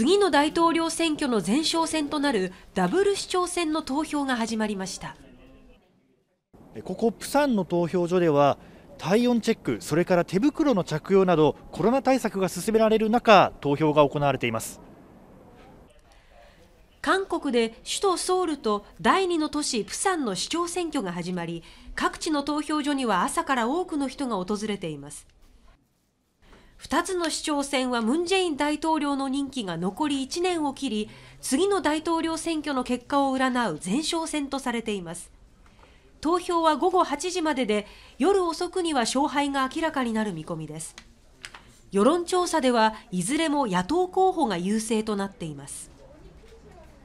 次の大統領選挙の前哨戦となるダブル市長選の投票が始まりましたここプサンの投票所では体温チェックそれから手袋の着用などコロナ対策が進められる中投票が行われています韓国で首都ソウルと第2の都市プサンの市長選挙が始まり各地の投票所には朝から多くの人が訪れています2つの市長選はムン・ジェイン大統領の任期が残り1年を切り次の大統領選挙の結果を占う前哨戦とされています投票は午後8時までで夜遅くには勝敗が明らかになる見込みです世論調査ではいずれも野党候補が優勢となっています